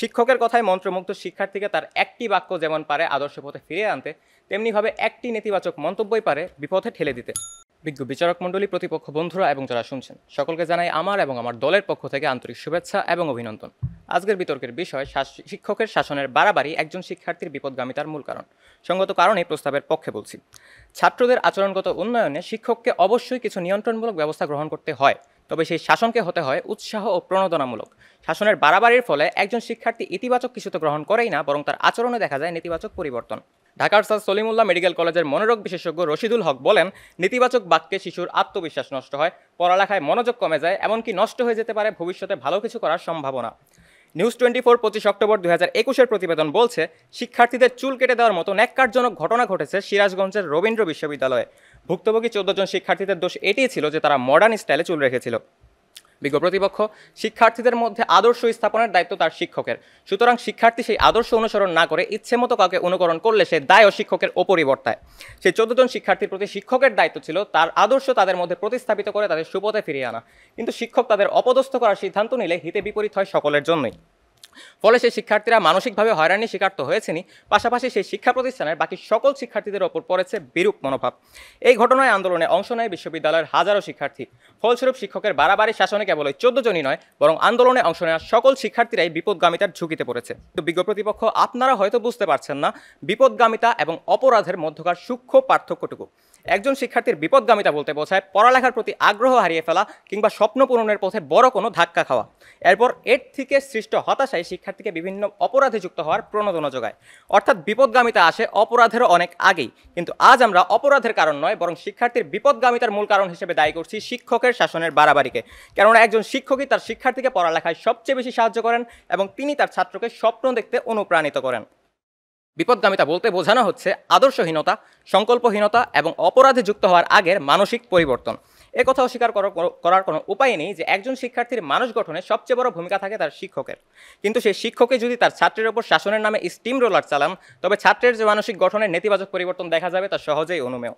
শিক্ষকের কথায় মন্ত্রমুগ্ধ শিক্ষার্থীকে তার একটি বাক্য যেমন পারে আদর্শ পথে ফিরে আনতে তেমনিভাবে একটি নেতিবাচক মন্তব্যই পারে বিপথে ঠেলে দিতে বিজ্ঞ বিচারক মণ্ডলী প্রতিপক্ষ বন্ধুরা এবং যারা শুনছেন সকলকে জানাই আমার এবং আমার দলের পক্ষ থেকে আন্তরিক শুভেচ্ছা এবং অভিনন্দন আজকের বিতর্কের বিষয় শিক্ষকের শাসনের বাড়াবাড়ি একজন শিক্ষার্থীর বিপদগামিতার মূল কারণ সঙ্গত কারণে প্রস্তাবের পক্ষে বলছি ছাত্রদের আচরণগত উন্নয়নে শিক্ষককে অবশ্যই কিছু নিয়ন্ত্রণমূলক ব্যবস্থা গ্রহণ করতে হয় তবে সেই শাসনকে হতে হয় উৎসাহ ও প্রণোদনামূলক শাসনের বাড়াবাড়ির ফলে একজন শিক্ষার্থী ইতিবাচক কিছু তো গ্রহণ করেই না বরং তার আচরণে দেখা যায় নেতিবাচক পরিবর্তন ঢাকার স্যার সলিমুল্লাহ মেডিকেল কলেজের মনোরোগ বিশেষজ্ঞ রশিদুল হক বলেন নেতিবাচক বাক্যে শিশুর আত্মবিশ্বাস নষ্ট হয় পড়ালেখায় মনোযোগ কমে যায় এমনকি নষ্ট হয়ে যেতে পারে ভবিষ্যতে ভালো কিছু করার সম্ভাবনা নিউজ টোয়েন্টি ফোর পঁচিশ অক্টোবর দু হাজার একুশের প্রতিবেদন বলছে শিক্ষার্থীদের চুল কেটে দেওয়ার মতো ন্যাক্কারজনক ঘটনা ঘটেছে সিরাজগঞ্জের রবীন্দ্র বিশ্ববিদ্যালয়ে ভুক্তভোগী চোদ্দ জন শিক্ষার্থীদের দোষ এটি ছিল যে তারা মডার্ন স্টাইলে চুল রেখেছিল বিজ্ঞ প্রতিপক্ষ শিক্ষার্থীদের মধ্যে আদর্শ স্থাপনের দায়িত্ব তার শিক্ষকের সুতরাং শিক্ষার্থী সেই আদর্শ অনুসরণ না করে ইচ্ছে মতো কাউকে অনুকরণ করলে সে দায় ও শিক্ষকের অপরিবর্তায় সেই চোদ্দ জন শিক্ষার্থীর প্রতি শিক্ষকের দায়িত্ব ছিল তার আদর্শ তাদের মধ্যে প্রতিস্থাপিত করে তাদের সুপথে ফিরিয়ে আনা কিন্তু শিক্ষক তাদের অপদস্থ করার সিদ্ধান্ত নিলে হিতে বিপরীত হয় সকলের জন্যই ফলে সেই শিক্ষার্থীরা মানসিকভাবে হয়রানির শিকার তো পাশাপাশি সেই শিক্ষা প্রতিষ্ঠানের বাকি সকল শিক্ষার্থীদের ওপর পড়েছে বিরূপ মনোভাব এই ঘটনায় আন্দোলনে অংশ নেয় বিশ্ববিদ্যালয়ের হাজারো শিক্ষার্থী ফলস্বরূপ শিক্ষকের বাড়াবাড়ি শাসনে কেবল ওই চোদ্দ জনই নয় বরং আন্দোলনে অংশ নেওয়া সকল শিক্ষার্থীরাই বিপদগামিতার ঝুঁকিতে পড়েছে তো বিজ্ঞ প্রতিপক্ষ আপনারা হয়তো বুঝতে পারছেন না বিপদগামিতা এবং অপরাধের মধ্যকার সূক্ষ্ম পার্থক্যটুকু একজন শিক্ষার্থীর বিপদগামিতা বলতে বোঝায় পড়ালেখার প্রতি আগ্রহ হারিয়ে ফেলা কিংবা স্বপ্ন পূরণের পথে বড় কোনো ধাক্কা খাওয়া এরপর এর থেকে সৃষ্ট হতাশায় ব্যবস্থায় শিক্ষার্থীকে বিভিন্ন অপরাধে যুক্ত হওয়ার প্রণোদনা যোগায় অর্থাৎ বিপদগামিতা আসে অপরাধেরও অনেক আগেই কিন্তু আজ আমরা অপরাধের কারণ নয় বরং শিক্ষার্থীর বিপদগামিতার মূল কারণ হিসেবে দায়ী করছি শিক্ষকের শাসনের বাড়াবাড়িকে কেননা একজন শিক্ষকই তার শিক্ষার্থীকে পড়ালেখায় সবচেয়ে বেশি সাহায্য করেন এবং তিনি তার ছাত্রকে স্বপ্ন দেখতে অনুপ্রাণিত করেন বিপদগামিতা বলতে বোঝানো হচ্ছে আদর্শহীনতা সংকল্পহীনতা এবং অপরাধে যুক্ত হওয়ার আগের মানসিক পরিবর্তন এ কথা অস্বীকার করার কোনো উপায় নেই যে একজন শিক্ষার্থীর মানুষ গঠনে সবচেয়ে বড় ভূমিকা থাকে তার শিক্ষকের কিন্তু সেই শিক্ষকে যদি তার ছাত্রের ওপর শাসনের নামে স্টিম রোলার চালান তবে ছাত্রের যে মানসিক গঠনের নেতিবাচক পরিবর্তন দেখা যাবে তা সহজেই অনুমেয়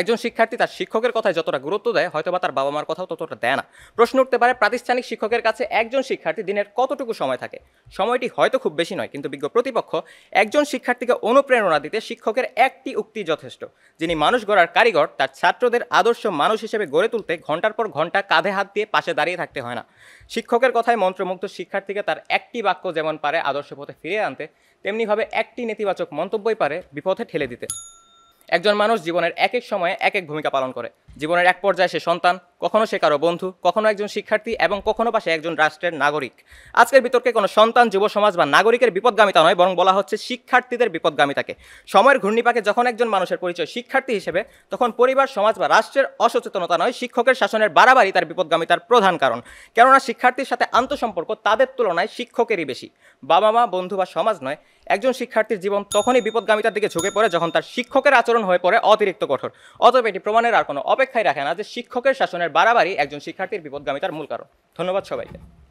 একজন শিক্ষার্থী তার শিক্ষকের কথায় যতটা গুরুত্ব দেয় হয়তো বা তার বাবা মার কথাও ততটা দেয় না প্রশ্ন উঠতে পারে প্রাতিষ্ঠানিক শিক্ষকের কাছে একজন শিক্ষার্থী দিনের কতটুকু সময় থাকে সময়টি হয়তো খুব বেশি নয় কিন্তু বিজ্ঞ প্রতিপক্ষ একজন শিক্ষার্থীকে অনুপ্রেরণা দিতে শিক্ষকের একটি উক্তি যথেষ্ট যিনি মানুষ গড়ার কারিগর তার ছাত্রদের আদর্শ মানুষ হিসেবে গড়ে তুলতে ঘন্টার পর ঘন্টা কাঁধে হাত দিয়ে পাশে দাঁড়িয়ে থাকতে হয় না শিক্ষকের কথায় মন্ত্রমুগ্ধ শিক্ষার্থীকে তার একটি বাক্য যেমন পারে আদর্শ পথে ফিরিয়ে আনতে তেমনিভাবে একটি নেতিবাচক মন্তব্যই পারে বিপথে ঠেলে দিতে একজন মানুষ জীবনের এক এক সময়ে এক এক ভূমিকা পালন করে জীবনের এক পর্যায়ে সে সন্তান কখনো সে কারো বন্ধু কখনো একজন শিক্ষার্থী এবং কখনো বা সে একজন রাষ্ট্রের নাগরিক আজকের বিতর্কে কোনো সন্তান যুব সমাজ বা নাগরিকের বিপদগামিতা নয় বরং বলা হচ্ছে শিক্ষার্থীদের বিপদগামিতাকে সময়ের ঘূর্ণিপাকে যখন একজন মানুষের পরিচয় শিক্ষার্থী হিসেবে তখন পরিবার সমাজ বা রাষ্ট্রের অসচেতনতা নয় শিক্ষকের শাসনের বাড়াবাড়ি তার বিপদগামিতার প্রধান কারণ কেননা শিক্ষার্থীর সাথে আন্তঃসম্পর্ক তাদের তুলনায় শিক্ষকেরই বেশি বাবা মা বন্ধু বা সমাজ নয় একজন শিক্ষার্থীর জীবন তখনই বিপদগামিতার দিকে ঝুঁকে পড়ে যখন তার শিক্ষকের আচরণ হয়ে পড়ে অতিরিক্ত কঠোর অতএব এটি প্রমাণের আর কোনো অপেক্ষায় রাখে না যে শিক্ষকের শাসনের বাড়াবাড়ি একজন শিক্ষার্থীর বিপদগামিতার মূল কারণ ধন্যবাদ সবাইকে